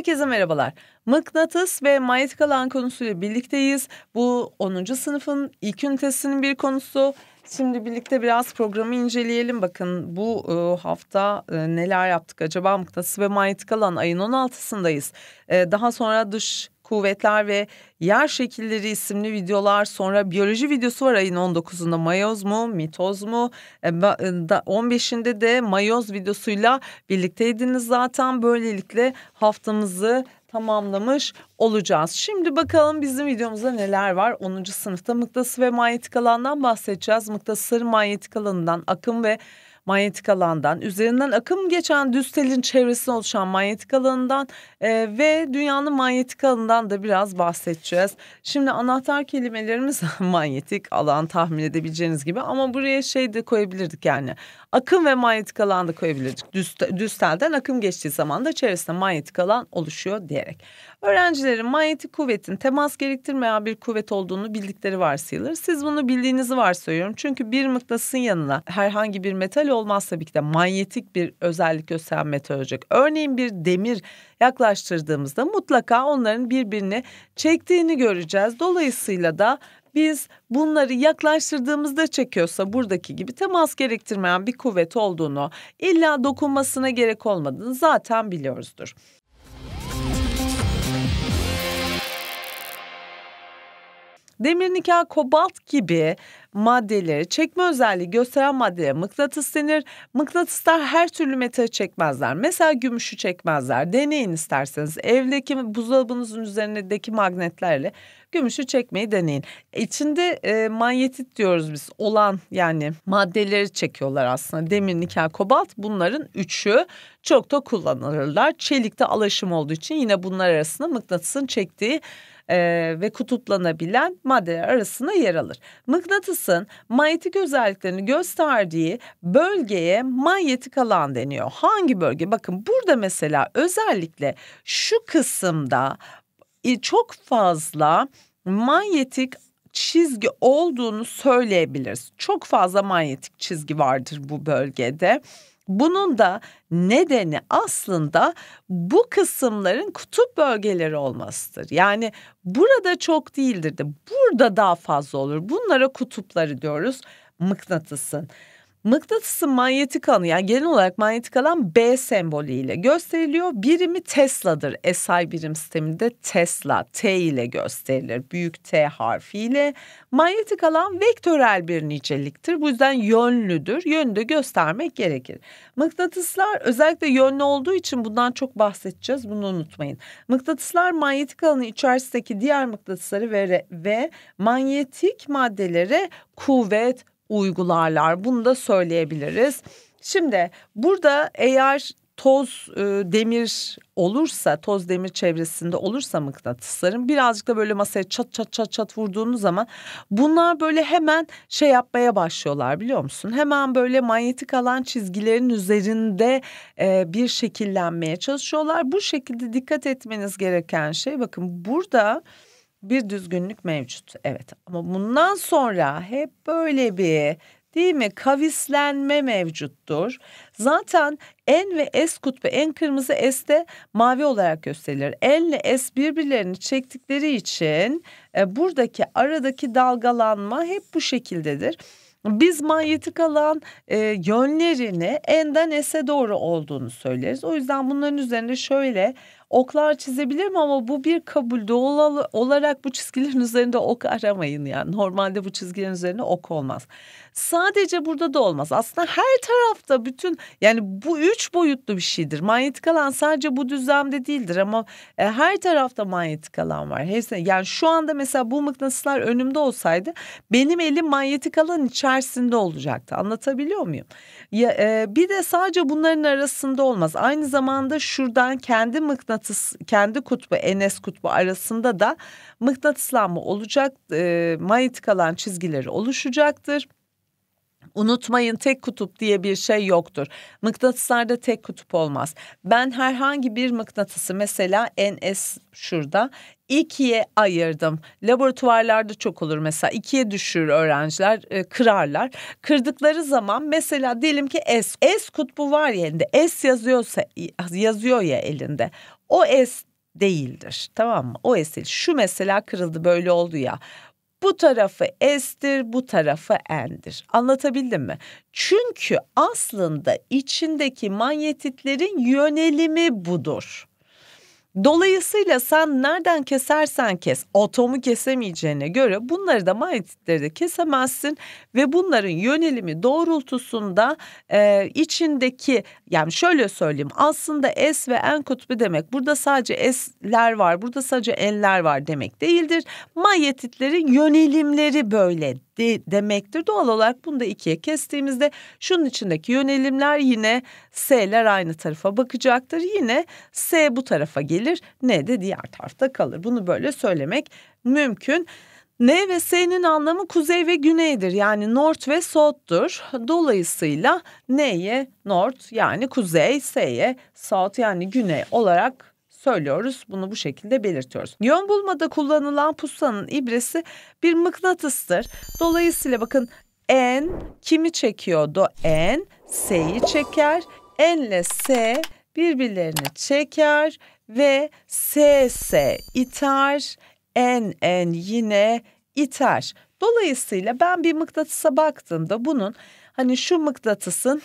Herkese merhabalar. Mıknatıs ve manyetik alan konusuyla birlikteyiz. Bu 10. sınıfın ilk ünitesinin bir konusu. Şimdi birlikte biraz programı inceleyelim. Bakın bu e, hafta e, neler yaptık acaba mıknatıs ve manyetik alan ayın 16'sındayız. E, daha sonra dış Kuvvetler ve Yer Şekilleri isimli videolar sonra biyoloji videosu var ayın 19'unda mayoz mu mitoz mu 15'inde e, e, de mayoz videosuyla birlikteydiniz zaten böylelikle haftamızı tamamlamış olacağız. Şimdi bakalım bizim videomuzda neler var. 10. sınıfta mıknatıs ve manyetik alandan bahsedeceğiz. Mıknatısların manyetik alanından akım ve manyetik alandan, üzerinden akım geçen düz telin çevresine oluşan manyetik alanından e, ve dünyanın manyetik alanından da biraz bahsedeceğiz. Şimdi anahtar kelimelerimiz manyetik alan tahmin edebileceğiniz gibi ama buraya şey de koyabilirdik yani. Akım ve manyetik alan da koyabilirdik. Düz, düz telden akım geçtiği zaman da çevresinde manyetik alan oluşuyor diyerek. Öğrencilerin manyetik kuvvetin temas gerektirmeyen bir kuvvet olduğunu bildikleri varsayılır. Siz bunu bildiğinizi varsayıyorum. Çünkü bir mıknatısın yanına herhangi bir metal olmaz tabii ki de manyetik bir özellik gösteren metal olacak. Örneğin bir demir yaklaştırdığımızda mutlaka onların birbirini çektiğini göreceğiz. Dolayısıyla da biz bunları yaklaştırdığımızda çekiyorsa buradaki gibi temas gerektirmeyen bir kuvvet olduğunu illa dokunmasına gerek olmadığını zaten biliyoruzdur. Demir nikel kobalt gibi maddeleri çekme özelliği gösteren maddelere mıknatıs denir. Mıknatıslar her türlü metali çekmezler. Mesela gümüşü çekmezler. Deneyin isterseniz. Evdeki buzdolabınızın üzerindeki magnetlerle gümüşü çekmeyi deneyin. İçinde e, manyetit diyoruz biz olan yani maddeleri çekiyorlar aslında. Demir, nikel, kobalt bunların üçü çok da kullanılırlar. Çelikte alaşım olduğu için yine bunlar arasında mıknatısın çektiği e, ve kutuplanabilen maddeler arasında yer alır. Mıknatısın manyetik özelliklerini gösterdiği bölgeye manyetik alan deniyor. Hangi bölge? Bakın burada mesela özellikle şu kısımda e, çok fazla manyetik çizgi olduğunu söyleyebiliriz. Çok fazla manyetik çizgi vardır bu bölgede bunun da nedeni aslında bu kısımların kutup bölgeleri olmasıdır. Yani burada çok değildir de burada daha fazla olur. Bunlara kutupları diyoruz mıknatısın. Mıknatısın manyetik alanı yani genel olarak manyetik alan B sembolüyle gösteriliyor. Birimi Tesla'dır. SI birim sisteminde Tesla T ile gösterilir. Büyük T harfiyle. Manyetik alan vektörel bir niceliktir. Bu yüzden yönlüdür. Yönü de göstermek gerekir. Mıknatıslar özellikle yönlü olduğu için bundan çok bahsedeceğiz. Bunu unutmayın. Mıknatıslar manyetik alanı içerisindeki diğer mıknatısları ve, ve manyetik maddelere kuvvet, uygularlar. Bunu da söyleyebiliriz. Şimdi burada eğer toz e, demir olursa toz demir çevresinde olursa mıknatısların birazcık da böyle masaya çat çat çat çat vurduğunuz zaman bunlar böyle hemen şey yapmaya başlıyorlar biliyor musun? Hemen böyle manyetik alan çizgilerin üzerinde e, bir şekillenmeye çalışıyorlar. Bu şekilde dikkat etmeniz gereken şey bakın burada bir düzgünlük mevcut. Evet ama bundan sonra hep böyle bir değil mi kavislenme mevcuttur. Zaten en ve S kutbu en kırmızı S de mavi olarak gösterilir. En ile S birbirlerini çektikleri için e, buradaki aradaki dalgalanma hep bu şekildedir. Biz manyetik alan e, yönlerini enden S'e doğru olduğunu söyleriz. O yüzden bunların üzerinde şöyle oklar çizebilirim ama bu bir kabul. Doğal olarak bu çizgilerin üzerinde ok aramayın yani. Normalde bu çizgilerin üzerinde ok olmaz. Sadece burada da olmaz. Aslında her tarafta bütün yani bu üç boyutlu bir şeydir. Manyetik alan sadece bu düzlemde değildir ama e, her tarafta manyetik alan var. Hepsine, yani şu anda mesela bu mıknatıslar önümde olsaydı benim elim manyetik alan içerisinde olacaktı. Anlatabiliyor muyum? Ya, e, bir de sadece bunların arasında olmaz. Aynı zamanda şuradan kendi mıknatıs, kendi kutbu, Enes kutbu arasında da mıknatıslanma olacak. E, manyetik alan çizgileri oluşacaktır. Unutmayın tek kutup diye bir şey yoktur. Mıknatıslarda tek kutup olmaz. Ben herhangi bir mıknatısı mesela NS şurada ikiye ayırdım. Laboratuvarlarda çok olur mesela ikiye düşür öğrenciler e, kırarlar. Kırdıkları zaman mesela diyelim ki S. S kutbu var ya elinde S yazıyorsa yazıyor ya elinde. O S değildir tamam mı? O S değil. Şu mesela kırıldı böyle oldu ya. Bu tarafı estir, bu tarafı endir. Anlatabildim mi? Çünkü aslında içindeki manyetitlerin yönelimi budur. Dolayısıyla sen nereden kesersen kes atomu kesemeyeceğine göre bunları da manyetikleri de kesemezsin ve bunların yönelimi doğrultusunda e, içindeki yani şöyle söyleyeyim aslında S ve N kutbu demek burada sadece S'ler var burada sadece N'ler var demek değildir. Manyetitlerin yönelimleri böyle etti demektir. Doğal olarak bunu da ikiye kestiğimizde şunun içindeki yönelimler yine S'ler aynı tarafa bakacaktır. Yine S bu tarafa gelir, N de diğer tarafta kalır. Bunu böyle söylemek mümkün. N ve S'nin anlamı kuzey ve güneydir. Yani north ve south'tur. Dolayısıyla N'ye north yani kuzey, S'ye south yani güney olarak söylüyoruz. Bunu bu şekilde belirtiyoruz. Yön bulmada kullanılan pusulanın ibresi bir mıknatıstır. Dolayısıyla bakın N kimi çekiyordu? N S'yi çeker. N ile S birbirlerini çeker ve S S iter. N N yine iter. Dolayısıyla ben bir mıknatısa baktığımda bunun hani şu mıknatısın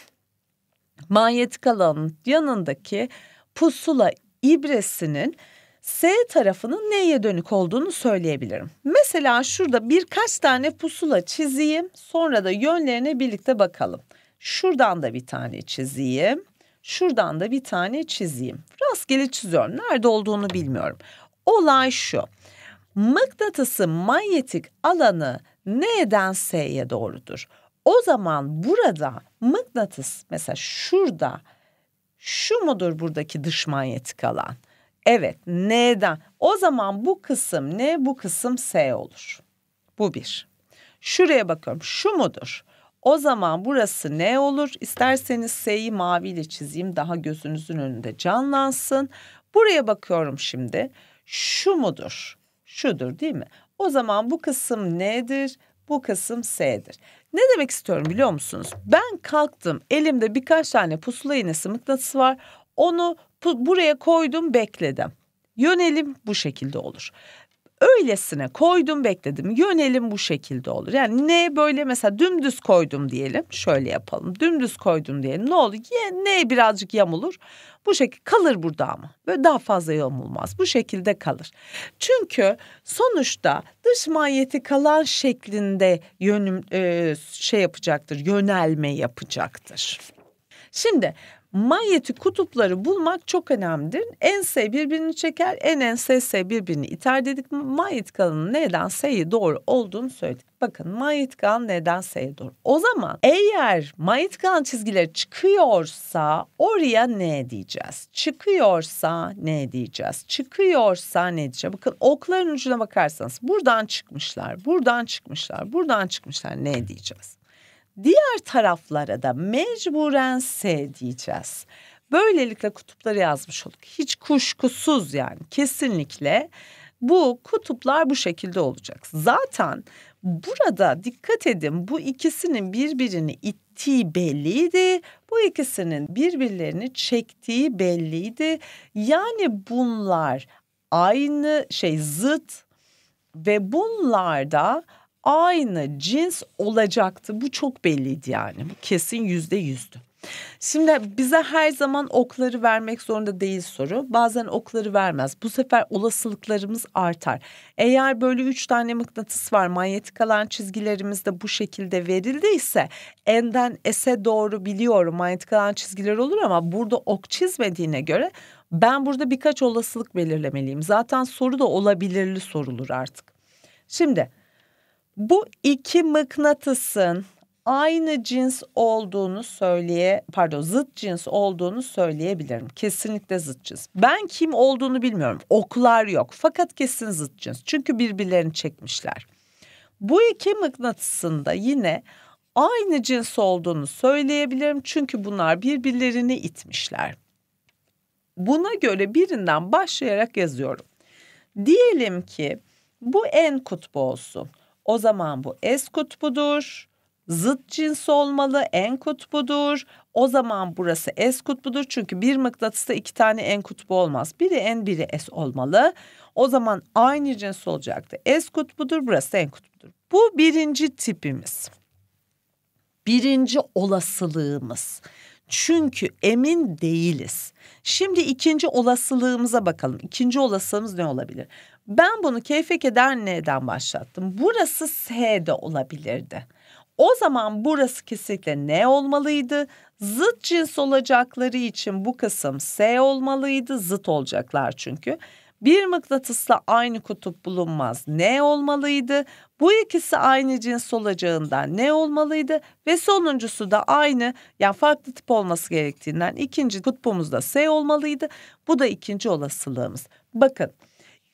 manyetik alanın yanındaki pusula ibresinin S tarafının neye dönük olduğunu söyleyebilirim. Mesela şurada birkaç tane pusula çizeyim. Sonra da yönlerine birlikte bakalım. Şuradan da bir tane çizeyim. Şuradan da bir tane çizeyim. Rastgele çiziyorum. Nerede olduğunu bilmiyorum. Olay şu. Mıknatısın manyetik alanı N'den S'ye doğrudur. O zaman burada mıknatıs mesela şurada şu mudur buradaki dış manyetik alan? Evet Neden? O zaman bu kısım ne? bu kısım S olur. Bu bir. Şuraya bakıyorum şu mudur? O zaman burası ne olur? İsterseniz S'yi maviyle çizeyim daha gözünüzün önünde canlansın. Buraya bakıyorum şimdi. Şu mudur? Şudur değil mi? O zaman bu kısım nedir? Bu kısım S'dir. Ne demek istiyorum biliyor musunuz? Ben kalktım elimde birkaç tane pusula iğnesi mıknatısı var. Onu buraya koydum bekledim. Yönelim bu şekilde olur öylesine koydum bekledim. Yönelim bu şekilde olur. Yani ne böyle mesela dümdüz koydum diyelim. Şöyle yapalım. Dümdüz koydum diyelim. Ne olur? Ne birazcık yamulur. Bu şekilde kalır burada ama. Böyle daha fazla yamulmaz. Bu şekilde kalır. Çünkü sonuçta dış manyeti kalan şeklinde yönüm e, şey yapacaktır. Yönelme yapacaktır. Şimdi manyetik kutupları bulmak çok önemlidir. Ense birbirini çeker, en ensesse birbirini iter dedik. Manyetik alanın neden S'ye doğru olduğunu söyledik. Bakın manyetik alan neden S'ye doğru. O zaman eğer manyetik alan çizgileri çıkıyorsa oraya ne diyeceğiz? Çıkıyorsa ne diyeceğiz? Çıkıyorsa ne diyeceğiz? Bakın okların ucuna bakarsanız buradan çıkmışlar, buradan çıkmışlar, buradan çıkmışlar ne diyeceğiz? Diğer taraflara da mecburen S diyeceğiz. Böylelikle kutupları yazmış olduk. Hiç kuşkusuz yani kesinlikle bu kutuplar bu şekilde olacak. Zaten burada dikkat edin bu ikisinin birbirini ittiği belliydi. Bu ikisinin birbirlerini çektiği belliydi. Yani bunlar aynı şey zıt ve bunlarda aynı cins olacaktı. Bu çok belliydi yani. Bu kesin yüzde yüzdü. Şimdi bize her zaman okları vermek zorunda değil soru. Bazen okları vermez. Bu sefer olasılıklarımız artar. Eğer böyle üç tane mıknatıs var manyetik alan çizgilerimiz de bu şekilde verildiyse enden ese doğru biliyorum manyetik alan çizgiler olur ama burada ok çizmediğine göre ben burada birkaç olasılık belirlemeliyim. Zaten soru da olabilirli sorulur artık. Şimdi bu iki mıknatısın aynı cins olduğunu söyleye pardon zıt cins olduğunu söyleyebilirim. Kesinlikle zıt cins. Ben kim olduğunu bilmiyorum. Oklar yok fakat kesin zıt cins. Çünkü birbirlerini çekmişler. Bu iki mıknatısın da yine aynı cins olduğunu söyleyebilirim. Çünkü bunlar birbirlerini itmişler. Buna göre birinden başlayarak yazıyorum. Diyelim ki bu en kutbu olsun. O zaman bu S kutbudur. Zıt cins olmalı en kutbudur. O zaman burası S kutbudur. Çünkü bir mıknatısta iki tane en kutbu olmaz. Biri en biri S olmalı. O zaman aynı cins olacaktı. S kutbudur burası en kutbudur. Bu birinci tipimiz. Birinci olasılığımız. Çünkü emin değiliz. Şimdi ikinci olasılığımıza bakalım. İkinci olasılığımız ne olabilir? Ben bunu keyfe keder neden başlattım? Burası S de olabilirdi. O zaman burası kesinlikle N olmalıydı? Zıt cins olacakları için bu kısım S olmalıydı. Zıt olacaklar çünkü. Bir mıknatısla aynı kutup bulunmaz. N olmalıydı? Bu ikisi aynı cins olacağından ne olmalıydı? Ve sonuncusu da aynı yani farklı tip olması gerektiğinden ikinci kutbumuzda S olmalıydı. Bu da ikinci olasılığımız. Bakın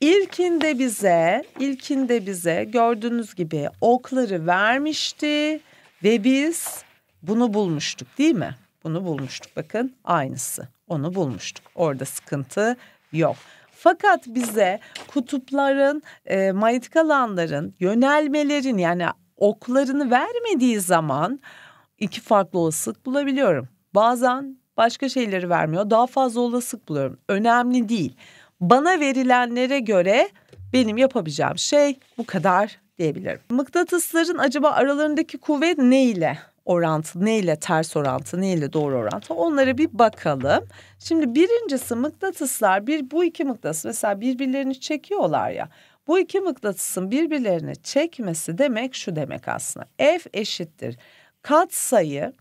İlkinde bize, ilkinde bize gördüğünüz gibi okları vermişti ve biz bunu bulmuştuk değil mi? Bunu bulmuştuk bakın aynısı onu bulmuştuk orada sıkıntı yok. Fakat bize kutupların, e, manyetik alanların yönelmelerin yani oklarını vermediği zaman iki farklı olasılık bulabiliyorum. Bazen başka şeyleri vermiyor daha fazla olasılık buluyorum önemli değil bana verilenlere göre benim yapabileceğim şey bu kadar diyebilirim. Mıknatısların acaba aralarındaki kuvvet ne ile orantı, ne ile ters orantı, ne ile doğru orantı onlara bir bakalım. Şimdi birincisi mıknatıslar bir bu iki mıknatıs mesela birbirlerini çekiyorlar ya. Bu iki mıknatısın birbirlerini çekmesi demek şu demek aslında. F eşittir. Kat sayı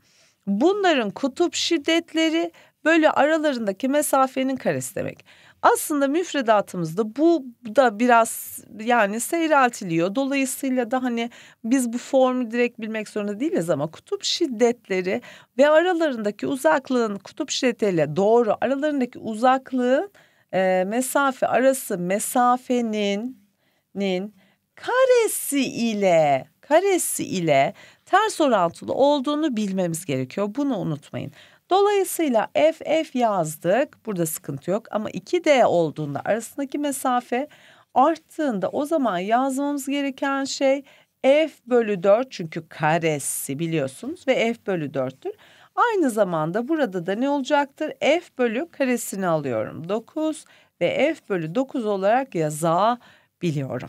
bunların kutup şiddetleri Böyle aralarındaki mesafenin karesi demek. Aslında müfredatımızda bu da biraz yani seyreltiliyor. Dolayısıyla da hani biz bu formu direkt bilmek zorunda değiliz ama kutup şiddetleri ve aralarındaki uzaklığın kutup şiddetiyle doğru aralarındaki uzaklığın e, mesafe arası mesafenin nin karesi ile karesi ile ters orantılı olduğunu bilmemiz gerekiyor. Bunu unutmayın. Dolayısıyla FF yazdık. Burada sıkıntı yok ama 2D olduğunda arasındaki mesafe arttığında o zaman yazmamız gereken şey F bölü 4 çünkü karesi biliyorsunuz ve F bölü 4'tür. Aynı zamanda burada da ne olacaktır? F bölü karesini alıyorum 9 ve F bölü 9 olarak yazabiliyorum.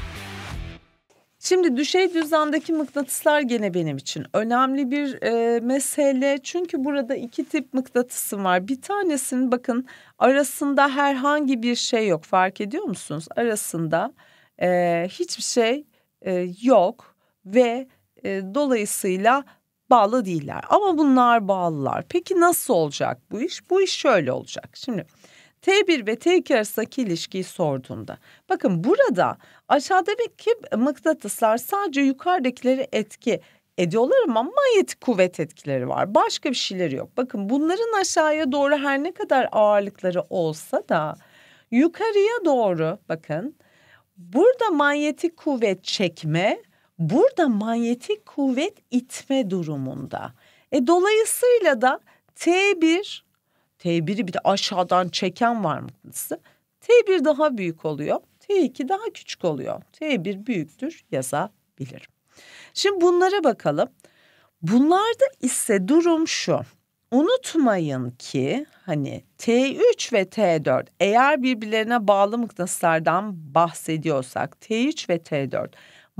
Şimdi düşey düzlemdeki mıknatıslar gene benim için önemli bir e, mesele. Çünkü burada iki tip mıknatısım var. Bir tanesinin bakın arasında herhangi bir şey yok fark ediyor musunuz? Arasında e, hiçbir şey e, yok ve e, dolayısıyla bağlı değiller. Ama bunlar bağlılar. Peki nasıl olacak bu iş? Bu iş şöyle olacak. Şimdi T1 ve T2 arasındaki ilişkiyi sorduğunda, Bakın burada aşağıdaki mıknatıslar sadece yukarıdakileri etki ediyorlar ama manyetik kuvvet etkileri var. Başka bir şeyleri yok. Bakın bunların aşağıya doğru her ne kadar ağırlıkları olsa da yukarıya doğru bakın burada manyetik kuvvet çekme, burada manyetik kuvvet itme durumunda. E dolayısıyla da T1 T1'i bir de aşağıdan çeken var mıknatısı. T1 daha büyük oluyor. T2 daha küçük oluyor. T1 büyüktür yazabilirim. Şimdi bunlara bakalım. Bunlarda ise durum şu. Unutmayın ki hani T3 ve T4 eğer birbirlerine bağlı mıknatıslardan bahsediyorsak T3 ve T4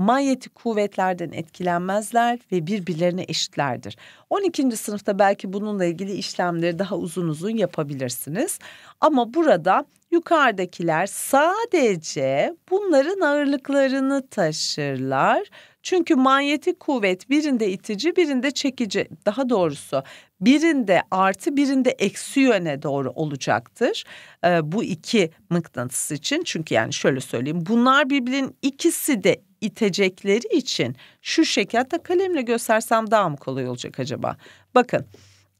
manyeti kuvvetlerden etkilenmezler ve birbirlerine eşitlerdir. 12. sınıfta belki bununla ilgili işlemleri daha uzun uzun yapabilirsiniz. Ama burada yukarıdakiler sadece bunların ağırlıklarını taşırlar. Çünkü manyetik kuvvet birinde itici birinde çekici daha doğrusu birinde artı birinde eksi yöne doğru olacaktır. Ee, bu iki mıknatıs için çünkü yani şöyle söyleyeyim bunlar birbirinin ikisi de itecekleri için şu şekil hatta kalemle göstersem daha mı kolay olacak acaba? Bakın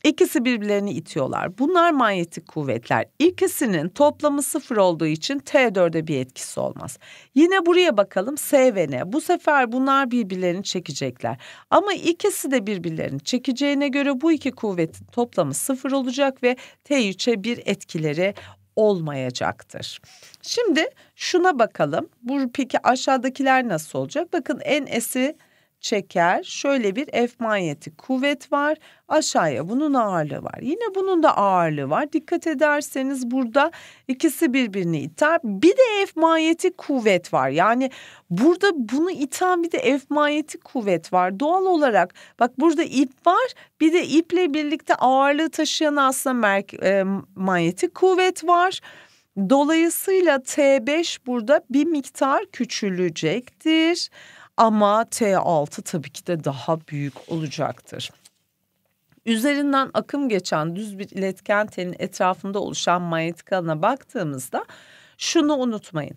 ikisi birbirlerini itiyorlar. Bunlar manyetik kuvvetler. İkisinin toplamı sıfır olduğu için T4'e bir etkisi olmaz. Yine buraya bakalım S ve N. Bu sefer bunlar birbirlerini çekecekler. Ama ikisi de birbirlerini çekeceğine göre bu iki kuvvetin toplamı sıfır olacak ve T3'e bir etkileri olmayacaktır. Şimdi şuna bakalım. Bu peki aşağıdakiler nasıl olacak? Bakın en esi çeker. Şöyle bir F manyetik kuvvet var. Aşağıya bunun ağırlığı var. Yine bunun da ağırlığı var. Dikkat ederseniz burada ikisi birbirini iter. Bir de F manyetik kuvvet var. Yani burada bunu iten bir de F manyetik kuvvet var. Doğal olarak bak burada ip var. Bir de iple birlikte ağırlığı taşıyan aslında e, manyetik kuvvet var. Dolayısıyla T5 burada bir miktar küçülecektir. Ama T6 tabii ki de daha büyük olacaktır. Üzerinden akım geçen düz bir iletken telin etrafında oluşan manyetik alana baktığımızda şunu unutmayın.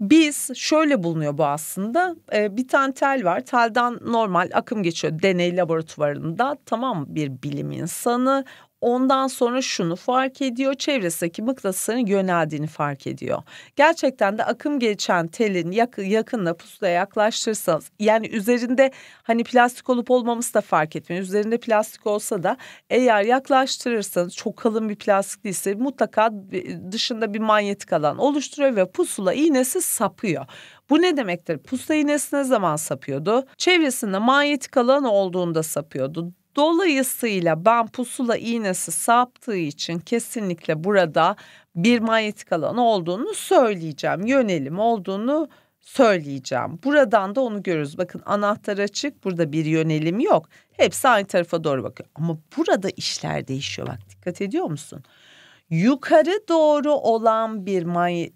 Biz şöyle bulunuyor bu aslında ee, bir tane tel var telden normal akım geçiyor deney laboratuvarında tamam bir bilim insanı Ondan sonra şunu fark ediyor, çevresindeki mıknatısların yöneldiğini fark ediyor. Gerçekten de akım geçen telin yakın, yakınla pusulaya yaklaştırırsanız, yani üzerinde hani plastik olup olmaması da fark etmiyor. Üzerinde plastik olsa da eğer yaklaştırırsanız çok kalın bir plastik değilse mutlaka dışında bir manyetik alan oluşturuyor ve pusula iğnesi sapıyor. Bu ne demektir? Pusula iğnesi ne zaman sapıyordu? Çevresinde manyetik alan olduğunda sapıyordu Dolayısıyla ben pusula iğnesi saptığı için kesinlikle burada bir manyetik alan olduğunu söyleyeceğim. Yönelim olduğunu söyleyeceğim. Buradan da onu görürüz. Bakın anahtar açık. Burada bir yönelim yok. Hepsi aynı tarafa doğru bakıyor. Ama burada işler değişiyor. Bak dikkat ediyor musun? Yukarı doğru olan bir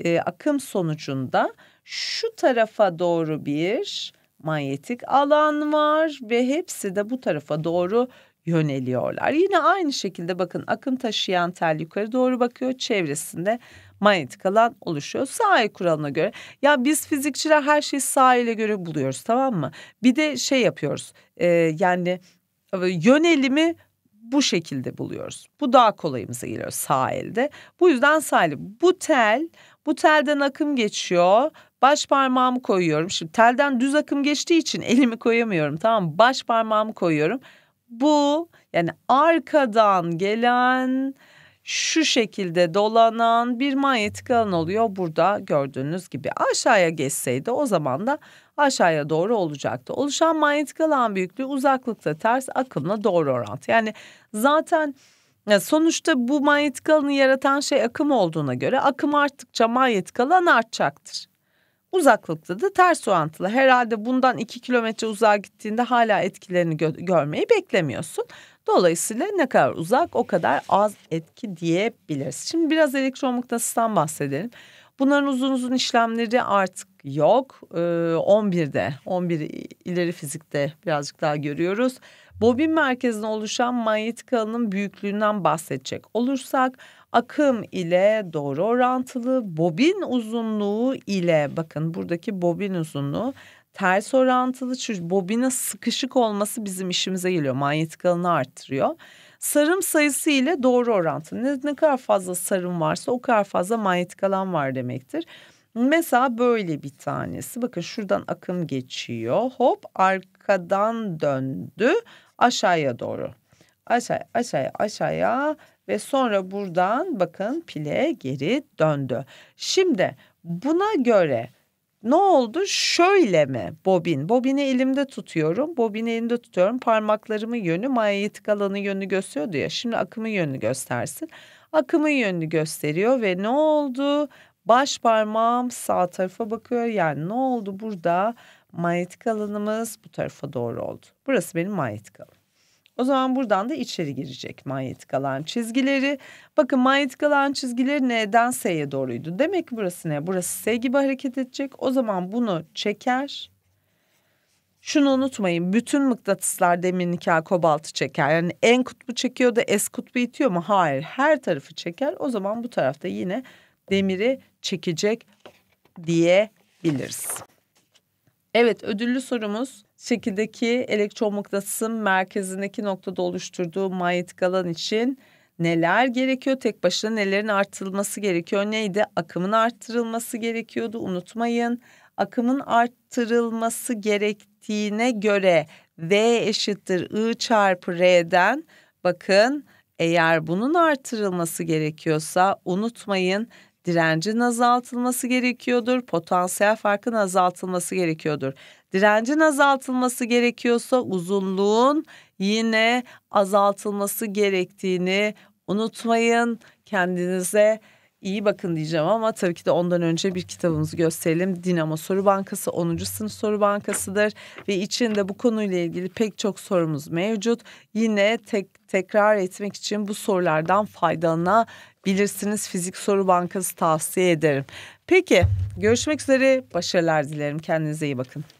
e, akım sonucunda şu tarafa doğru bir manyetik alan var ve hepsi de bu tarafa doğru yöneliyorlar. Yine aynı şekilde bakın akım taşıyan tel yukarı doğru bakıyor çevresinde manyetik alan oluşuyor. Sahil kuralına göre ya biz fizikçiler her şeyi sahile göre buluyoruz tamam mı? Bir de şey yapıyoruz e, yani yönelimi bu şekilde buluyoruz. Bu daha kolayımıza geliyor sahilde. Bu yüzden sahil bu tel bu telden akım geçiyor. Baş parmağımı koyuyorum. Şimdi telden düz akım geçtiği için elimi koyamıyorum. Tamam Baş parmağımı koyuyorum. Bu yani arkadan gelen şu şekilde dolanan bir manyetik alan oluyor burada gördüğünüz gibi. Aşağıya geçseydi o zaman da aşağıya doğru olacaktı. Oluşan manyetik alan büyüklüğü uzaklıkta ters akımla doğru orantı. Yani zaten sonuçta bu manyetik alanı yaratan şey akım olduğuna göre akım arttıkça manyetik alan artacaktır. Uzaklıkta da ters orantılı. Herhalde bundan iki kilometre uzağa gittiğinde hala etkilerini gö görmeyi beklemiyorsun. Dolayısıyla ne kadar uzak o kadar az etki diyebiliriz. Şimdi biraz elektromıknatıstan bahsedelim. Bunların uzun uzun işlemleri artık yok. Ee, 11'de, 11 ileri fizikte birazcık daha görüyoruz. Bobin merkezine oluşan manyetik alanın büyüklüğünden bahsedecek olursak akım ile doğru orantılı bobin uzunluğu ile bakın buradaki bobin uzunluğu ters orantılı çünkü bobine sıkışık olması bizim işimize geliyor manyetik alanı arttırıyor. Sarım sayısı ile doğru orantılı ne, ne kadar fazla sarım varsa o kadar fazla manyetik alan var demektir. Mesela böyle bir tanesi bakın şuradan akım geçiyor hop arkadan döndü aşağıya doğru. Aşağı aşağıya aşağıya ve sonra buradan bakın pile geri döndü. Şimdi buna göre ne oldu? Şöyle mi bobin? Bobini elimde tutuyorum. Bobini elimde tutuyorum. Parmaklarımın yönü manyetik alanın yönü gösteriyordu ya. Şimdi akımın yönünü göstersin. Akımın yönünü gösteriyor ve ne oldu? Baş parmağım sağ tarafa bakıyor. Yani ne oldu burada? Manyetik alanımız bu tarafa doğru oldu. Burası benim manyetik alanım. O zaman buradan da içeri girecek manyetik alan çizgileri. Bakın manyetik alan çizgileri neden S'ye doğruydu. Demek ki burası ne? Burası S gibi hareket edecek. O zaman bunu çeker. Şunu unutmayın bütün mıknatıslar demin nikel kobaltı çeker. Yani en kutbu çekiyor da es kutbu itiyor mu? Hayır her tarafı çeker. O zaman bu tarafta yine demiri çekecek diyebiliriz. Evet ödüllü sorumuz şekildeki elektron mıknatısın merkezindeki noktada oluşturduğu manyetik alan için neler gerekiyor? Tek başına nelerin artırılması gerekiyor? Neydi? Akımın arttırılması gerekiyordu unutmayın. Akımın arttırılması gerektiğine göre V eşittir I çarpı R'den bakın eğer bunun artırılması gerekiyorsa unutmayın direncin azaltılması gerekiyordur, potansiyel farkın azaltılması gerekiyordur. Direncin azaltılması gerekiyorsa uzunluğun yine azaltılması gerektiğini unutmayın. Kendinize iyi bakın diyeceğim ama tabii ki de ondan önce bir kitabımızı gösterelim. Dinamo Soru Bankası 10. sınıf soru bankasıdır ve içinde bu konuyla ilgili pek çok sorumuz mevcut. Yine tek tekrar etmek için bu sorulardan faydalanabilirsiniz bilirsiniz Fizik Soru Bankası tavsiye ederim. Peki görüşmek üzere başarılar dilerim kendinize iyi bakın.